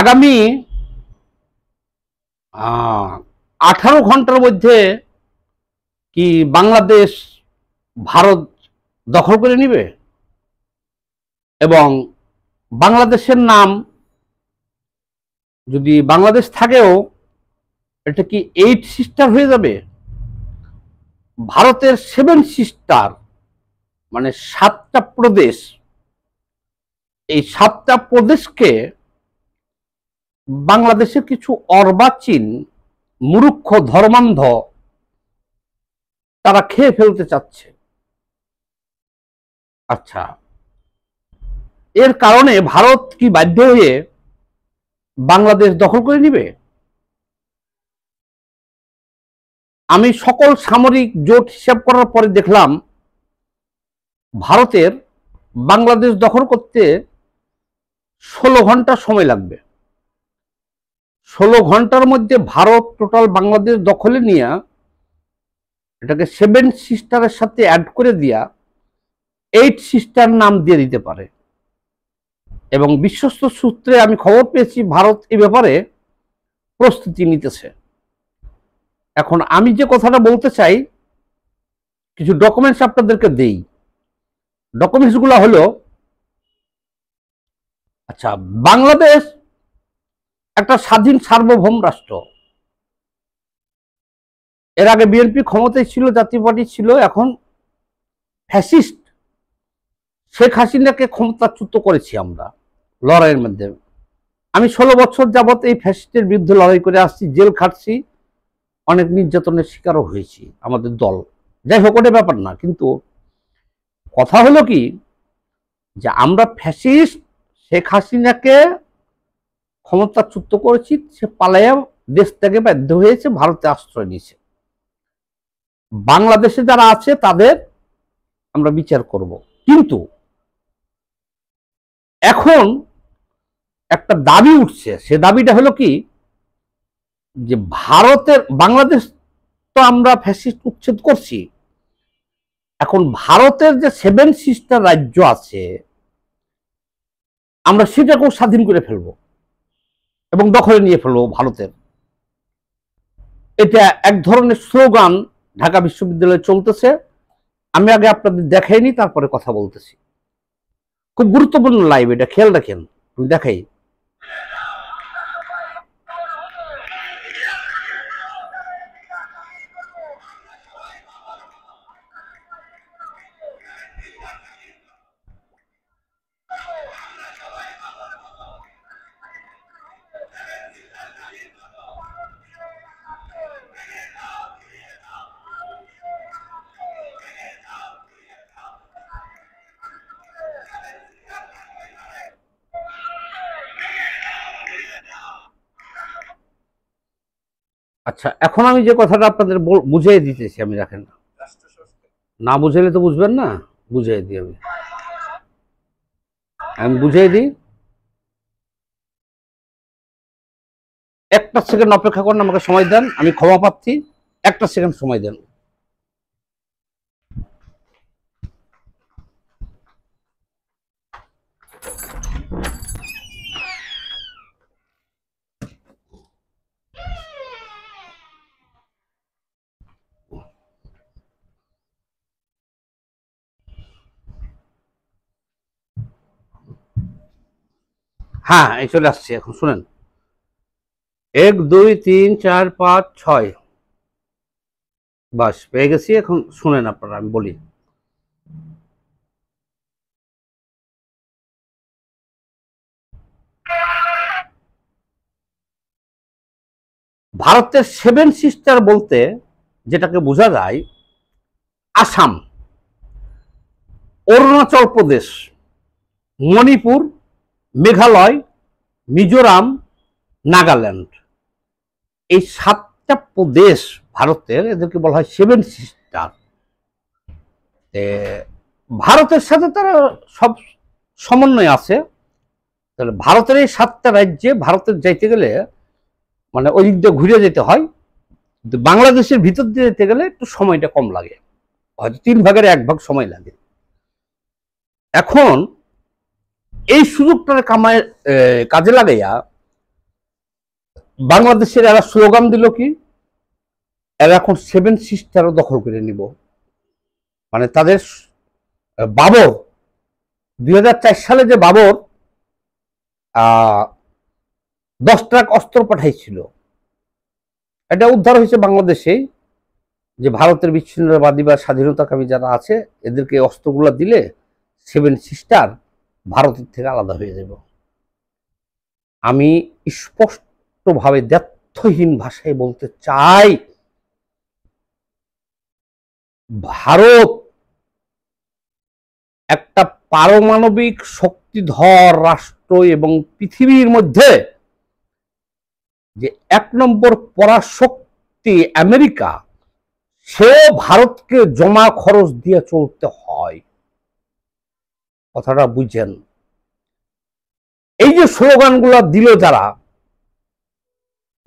আগামী আঠারো ঘন্টার মধ্যে কি বাংলাদেশ ভারত দখল করে নিবে এবং বাংলাদেশের নাম যদি বাংলাদেশ থাকেও এটা কি এইট সিস্টার হয়ে যাবে ভারতের সেভেন সিস্টার মানে সাতটা প্রদেশ এই সাতটা প্রদেশকে বাংলাদেশের কিছু অর্বাচীন মুরুক্ষ ধর্মান্ধ তারা খেয়ে ফেলতে চাচ্ছে আচ্ছা এর কারণে ভারত কি বাধ্য হয়ে বাংলাদেশ দখল করে নিবে আমি সকল সামরিক জোট হিসাব করার পরে দেখলাম ভারতের বাংলাদেশ দখল করতে ষোলো ঘন্টা সময় লাগবে ষোলো ঘন্টার মধ্যে ভারত টোটাল বাংলাদেশ দখলে নিয়ে এটাকে সেভেন সিস্টারের সাথে অ্যাড করে দিয়া এইট সিস্টার নাম দিয়ে দিতে পারে এবং বিশ্বস্ত সূত্রে আমি খবর পেয়েছি ভারত এ ব্যাপারে প্রস্তুতি নিতেছে এখন আমি যে কথাটা বলতে চাই কিছু ডকুমেন্টস আপনাদেরকে দেই ডকুমেন্টসগুলো হলো আচ্ছা বাংলাদেশ একটা স্বাধীন সার্বভৌম রাষ্ট্র এর আগে বিএনপি ক্ষমতায় ছিল জাতীয় পার্টি ছিল এখন ফ্যাসিস্ট শেখ হাসিনাকে ক্ষমতাচ্যুত করেছি আমরা লড়াইয়ের মধ্যে আমি ষোলো বছর যাবৎ এই ফ্যাসিস্টের বিরুদ্ধে লড়াই করে আসছি জেল খাটছি অনেক নির্যাতনের শিকারও হয়েছি আমাদের দল যাই হোক ওটা ব্যাপার না কিন্তু কথা হলো কি যে আমরা ফ্যাসিস্ট শেখ হাসিনাকে ক্ষমতাচ্যুত করেছি সে পালাইয়া দেশ থেকে বাধ্য হয়েছে ভারতে আশ্রয় নিয়েছে বাংলাদেশে যারা আছে তাদের আমরা বিচার করব কিন্তু এখন একটা দাবি উঠছে সে দাবিটা হলো কি যে ভারতের বাংলাদেশ তো আমরা ফ্যাসিস্ট উচ্ছেদ করছি এখন ভারতের যে সেভেন সিস্টার রাজ্য আছে আমরা সেটাকেও স্বাধীন করে ফেলবো এবং দখলে নিয়ে ফেলব ভারতের এটা এক ধরনের স্লোগান ঢাকা বিশ্ববিদ্যালয়ে চলতেছে আমি আগে আপনাদের দেখাইনি তারপরে কথা বলতেছি খুব গুরুত্বপূর্ণ লাইভ এটা খেয়াল রাখেন দেখাই আচ্ছা এখন আমি যে কথাটা আপনাদের বুঝিয়ে দিতেছি আমি রাখেন না বুঝাইলে তো বুঝবেন না বুঝিয়ে দিই আমি আমি বুঝিয়ে দিই একটা সেকেন্ড অপেক্ষা করেন আমাকে সময় দেন আমি ক্ষমা পাচ্ছি একটা সেকেন্ড সময় দেন হ্যাঁ এই চলে আসছি এখন শুনেন এক দুই তিন চার পাঁচ ছয় বাস পেয়ে গেছি এখন শুনেন আপনারা আমি বলি ভারতের সেভেন সিস্টার বলতে যেটাকে বোঝা যায় আসাম অরুণাচল প্রদেশ মণিপুর মেঘালয় মিজোরাম নাগাল্যান্ড এই সাতটা প্রদেশ ভারতের এদেরকে বলা হয় সেভেন সিস্টার ভারতের সাথে তারা সব সমন্বয় আছে তাহলে ভারতের এই সাতটা রাজ্যে ভারতের যাইতে গেলে মানে ওই দিক দিয়ে ঘুরে যেতে হয় বাংলাদেশের ভিতর দিয়ে যেতে গেলে একটু সময়টা কম লাগে হয়তো তিন ভাগের এক ভাগ সময় লাগে এখন এই সুযোগটা কামায় কাজে লাগাইয়া বাংলাদেশের এরা স্লোগান দিল কি এরা এখন সেভেন সিস্টারও দখল করে নিব মানে তাদের বাবর দুই সালে যে বাবর দশ ট্রাক অস্ত্র পাঠাইছিল এটা উদ্ধার হয়েছে বাংলাদেশে যে ভারতের বিচ্ছিন্নবাদী বা স্বাধীনতাকামী যারা আছে এদেরকে অস্ত্রগুলো দিলে সেভেন সিস্টার ভারতের থেকে আলাদা হয়ে যাব আমি স্পষ্টভাবে দ্ব্যর্থহীন ভাষায় বলতে চাই ভারত একটা পারমাণবিক শক্তিধর রাষ্ট্র এবং পৃথিবীর মধ্যে যে এক নম্বর পরাশক্তি আমেরিকা সে ভারতকে জমা খরচ দিয়ে চলতে হয় কথাটা বুঝছেন এই যে স্লোগানগুলো দিল যারা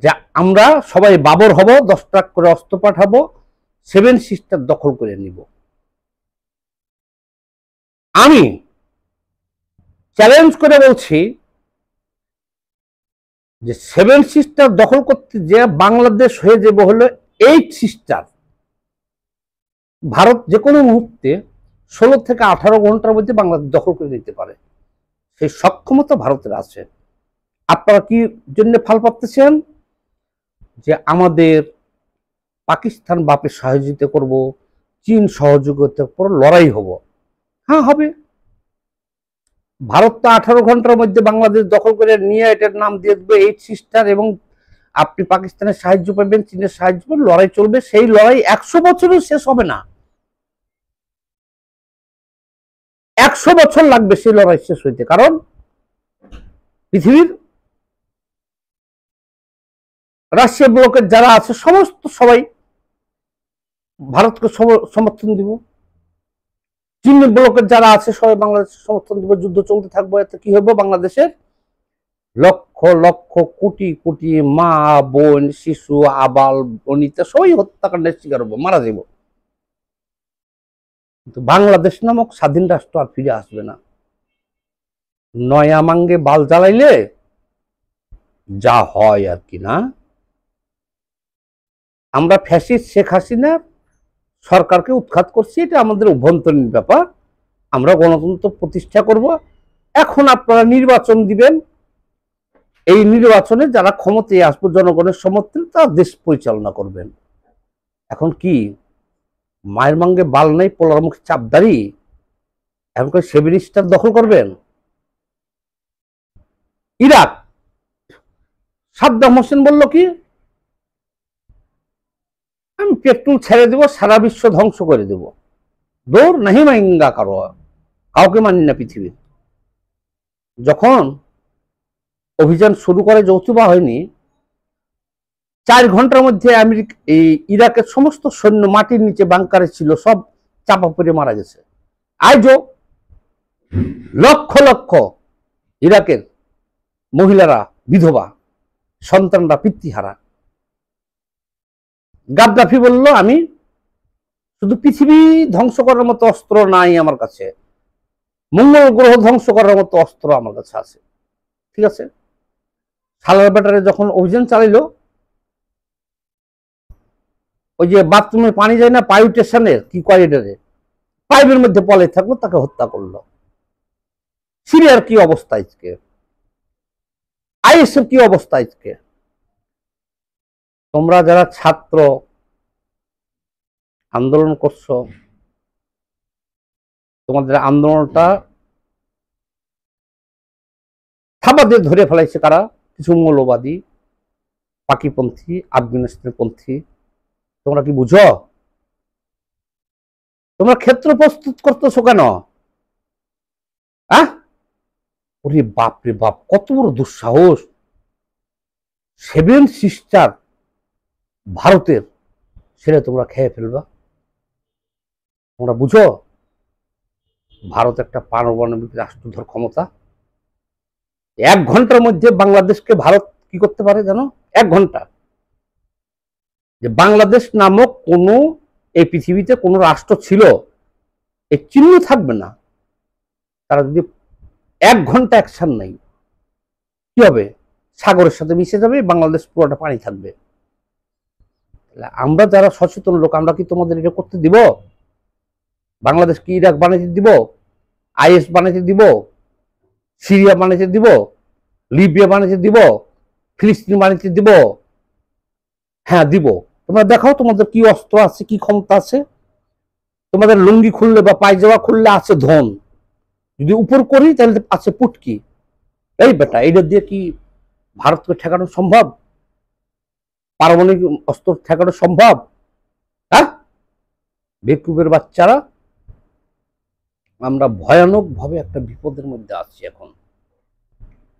যে আমরা সবাই বাবর হব দশ ট্রাক করে অস্ত্র পাঠাবো সেভেন সিস্টার দখল করে নিব আমি চ্যালেঞ্জ করে বলছি যে সেভেন সিস্টার দখল করতে যে বাংলাদেশ হয়ে যাবে হলো এইট সিস্টার ভারত যে কোনো মুহূর্তে ষোলো থেকে আঠারো ঘন্টার মধ্যে বাংলাদেশ দখল করে নিতে পারে সেই সক্ষমতা ভারতের আছে আপনারা কি জন্য ফাল পাতেছেন যে আমাদের পাকিস্তান বাপে সহযোগিতা করব চীন সহযোগিতা করে লড়াই হব হ্যাঁ হবে ভারত তো আঠারো ঘন্টার মধ্যে বাংলাদেশ দখল করে নিয়ে এটার নাম দিয়ে দেবে এইট সিস্টার এবং আপনি পাকিস্তানের সাহায্য পাবেন চীনের সাহায্য পাবেন লড়াই চলবে সেই লড়াই একশো বছরেও শেষ হবে না একশো বছর লাগবে সেই লড়াই শেষ হইতে কারণ পৃথিবীর রাশিয়া ব্লকের যারা আছে সমস্ত সবাই ভারতকে সমর্থন দিব চীন ব্লকের যারা আছে সবাই বাংলাদেশের সমর্থন দিব যুদ্ধ চলতে থাকবো এতে কি হবে বাংলাদেশের লক্ষ লক্ষ কোটি কোটি মা বোন শিশু আবাল বনিতা সবাই হত্যাকাণ্ডের শিকার হবো মারা যাবো কিন্তু বাংলাদেশ নামক স্বাধীন রাষ্ট্র আর ফিরে আসবে না নয়ামাঙ্গে বাল জ্বালাইলে যা হয় আর কি না আমরা ফ্যাসিস শেখ হাসিনার সরকারকে উৎখাত করছি এটা আমাদের অভ্যন্তরীণ ব্যাপার আমরা গণতন্ত্র প্রতিষ্ঠা করব এখন আপনারা নির্বাচন দিবেন এই নির্বাচনে যারা ক্ষমতায় আসবো জনগণের সমর্থন তারা দেশ পরিচালনা করবেন এখন কি মায়ের মাঙ্গে বাল নাই পোলার মুখ চাপদারি এমনকি সেভেন স্টার দখল করবেন ইরাক সাদ্দাম হোসেন বলল কি আমি পেট্রোল ছেড়ে দেব সারা বিশ্ব ধ্বংস করে দেব দৌড় নাহি মাইঙ্গা কারো কাউকে মানি না পৃথিবী যখন অভিযান শুরু করে যৌথবা হয়নি চার ঘন্টার মধ্যে আমেরিকা এই ইরাকের সমস্ত সৈন্য মাটির নিচে বাংকারে ছিল সব চাপা পড়ে মারা গেছে আজও লক্ষ লক্ষ ইরাকের মহিলারা বিধবা সন্তানরা পিতৃহারা গাদ্দাফি বলল আমি শুধু পৃথিবী ধ্বংস করার মতো অস্ত্র নাই আমার কাছে মঙ্গল গ্রহ ধ্বংস করার মতো অস্ত্র আমার কাছে আছে ঠিক আছে সালার ব্যাটারে যখন অভিযান চালিল ওই যে বাথরুমে পানি যায় না পাইপ স্টেশনের কি করিডরে পাইপের মধ্যে পলে থাকলো তাকে হত্যা করলো সিরিয়ার কি অবস্থা আজকে আইএসএফ কি অবস্থা আজকে তোমরা যারা ছাত্র আন্দোলন করছো তোমাদের আন্দোলনটা থাবাদের ধরে ফেলাইছে কারা কিছু মৌলবাদী পাকিপন্থী আফগানিস্তানপন্থী তোমরা কি বুঝো তোমরা ক্ষেত্র প্রস্তুত করতেছো কেন ওরে বাপ রে বাপ কত বড় দুঃসাহস সেভেন সিস্টার ভারতের সেটা তোমরা খেয়ে ফেলবা তোমরা বুঝো ভারত একটা পারমাণবিক রাষ্ট্রধর ক্ষমতা এক ঘন্টার মধ্যে বাংলাদেশকে ভারত কি করতে পারে জানো এক ঘন্টা যে বাংলাদেশ নামক কোনো এই পৃথিবীতে কোনো রাষ্ট্র ছিল এই চিহ্ন থাকবে না তারা যদি এক ঘন্টা অ্যাকশন নেই কি হবে সাগরের সাথে মিশে যাবে বাংলাদেশ পুরোটা পানি থাকবে আমরা যারা সচেতন লোক আমরা কি তোমাদের এটা করতে দিব বাংলাদেশ কি ইরাক বানাইতে দিব আইএস বানাইতে দিব সিরিয়া বানাইতে দিব লিবিয়া বানাইতে দিব ফিলিস্তিন বানাইতে দিব হ্যাঁ দিব তোমরা দেখাও তোমাদের কি অস্ত্র আছে কি ক্ষমতা আছে তোমাদের লুঙ্গি খুললে বা পায়জামা খুললে আছে ধন যদি উপর করি তাহলে আছে পুটকি এই বেটা এটা দিয়ে কি ভারতকে ঠেকানো সম্ভব পারমাণবিক অস্ত্র ঠেকানো সম্ভব হ্যাঁ বেকুবের বাচ্চারা আমরা ভয়ানকভাবে একটা বিপদের মধ্যে আছি এখন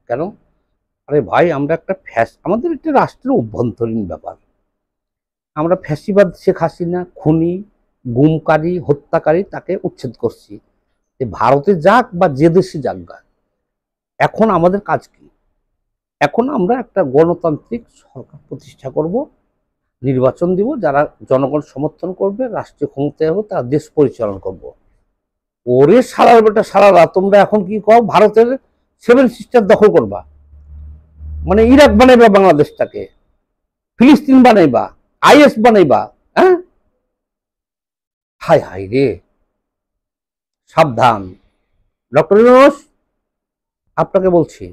কেন আরে ভাই আমরা একটা ফ্যাস আমাদের এটা রাষ্ট্রের অভ্যন্তরীণ ব্যাপার আমরা ফ্যাসিবাদ শেখ হাসিনা খুনি গুমকারী হত্যাকারী তাকে উচ্ছেদ করছি যে ভারতে যাক বা যে দেশে যাক এখন আমাদের কাজ কি এখন আমরা একটা গণতান্ত্রিক সরকার প্রতিষ্ঠা করব নির্বাচন দিব যারা জনগণ সমর্থন করবে রাষ্ট্রীয় ক্ষমতা হবে তারা দেশ পরিচালনা করব। ওরে সারার বেটা রাত তোমরা এখন কি কও ভারতের সেভেন সিস্টার দখল করবা মানে ইরাক বানাইবা বাংলাদেশটাকে ফিলিস্তিন বানাইবা আইএস বানাইবা হ্যাঁ হায় হায় রে সাবধান ডক্টর আপনাকে বলছি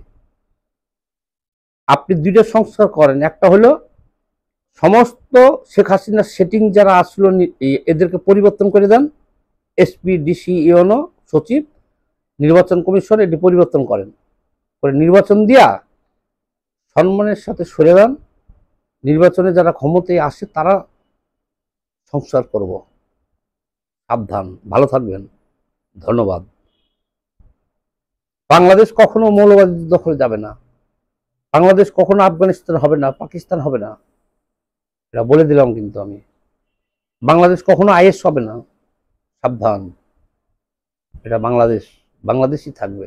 আপনি দুইটা সংস্কার করেন একটা হলো সমস্ত শেখ হাসিনার সেটিং যারা আসলো এদেরকে পরিবর্তন করে দেন এসপি ডিসি ইউনো সচিব নির্বাচন কমিশন এটি পরিবর্তন করেন করে নির্বাচন দিয়া সম্মানের সাথে সরে দেন নির্বাচনে যারা ক্ষমতায় আসে তারা সংস্কার করব সাবধান ভালো থাকবেন ধন্যবাদ বাংলাদেশ কখনো মৌলবাদী দখলে যাবে না বাংলাদেশ কখনো আফগানিস্তান হবে না পাকিস্তান হবে না এটা বলে দিলাম কিন্তু আমি বাংলাদেশ কখনো আইএস হবে না সাবধান এটা বাংলাদেশ বাংলাদেশই থাকবে